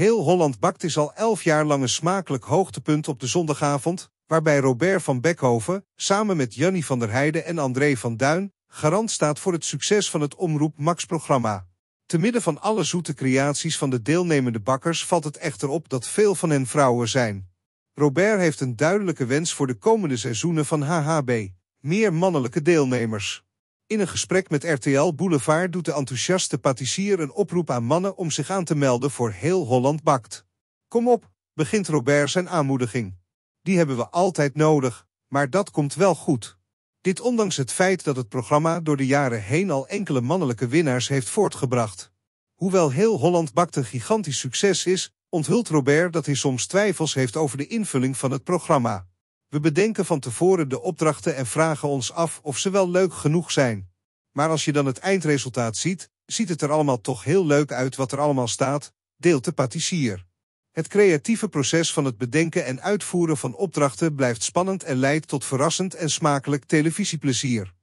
Heel Holland bakt is al elf jaar lang een smakelijk hoogtepunt op de zondagavond, waarbij Robert van Beckhoven, samen met Jannie van der Heijden en André van Duin, garant staat voor het succes van het Omroep Max-programma. Te midden van alle zoete creaties van de deelnemende bakkers valt het echter op dat veel van hen vrouwen zijn. Robert heeft een duidelijke wens voor de komende seizoenen van HHB. Meer mannelijke deelnemers. In een gesprek met RTL Boulevard doet de enthousiaste patissier een oproep aan mannen om zich aan te melden voor Heel Holland Bakt. Kom op, begint Robert zijn aanmoediging. Die hebben we altijd nodig, maar dat komt wel goed. Dit ondanks het feit dat het programma door de jaren heen al enkele mannelijke winnaars heeft voortgebracht. Hoewel Heel Holland Bakt een gigantisch succes is, onthult Robert dat hij soms twijfels heeft over de invulling van het programma. We bedenken van tevoren de opdrachten en vragen ons af of ze wel leuk genoeg zijn. Maar als je dan het eindresultaat ziet, ziet het er allemaal toch heel leuk uit wat er allemaal staat, deelt de patissier. Het creatieve proces van het bedenken en uitvoeren van opdrachten blijft spannend en leidt tot verrassend en smakelijk televisieplezier.